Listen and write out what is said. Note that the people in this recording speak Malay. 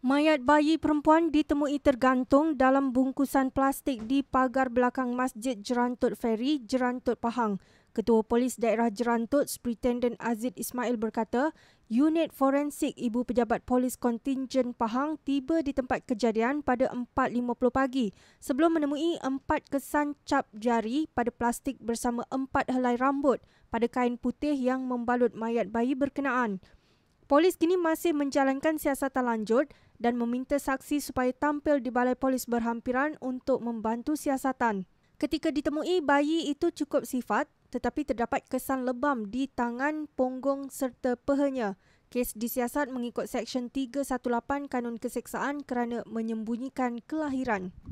Mayat bayi perempuan ditemui tergantung dalam bungkusan plastik di pagar belakang Masjid Jerantut Ferry, Jerantut Pahang. Ketua Polis Daerah Jerantut, Superintendent Aziz Ismail berkata, unit forensik ibu pejabat polis kontingen Pahang tiba di tempat kejadian pada 4.50 pagi sebelum menemui empat kesan cap jari pada plastik bersama empat helai rambut pada kain putih yang membalut mayat bayi berkenaan. Polis kini masih menjalankan siasatan lanjut dan meminta saksi supaya tampil di balai polis berhampiran untuk membantu siasatan. Ketika ditemui, bayi itu cukup sifat tetapi terdapat kesan lebam di tangan, punggung serta pehanya. Kes disiasat mengikut Seksyen 318 Kanun Keseksaan kerana menyembunyikan kelahiran.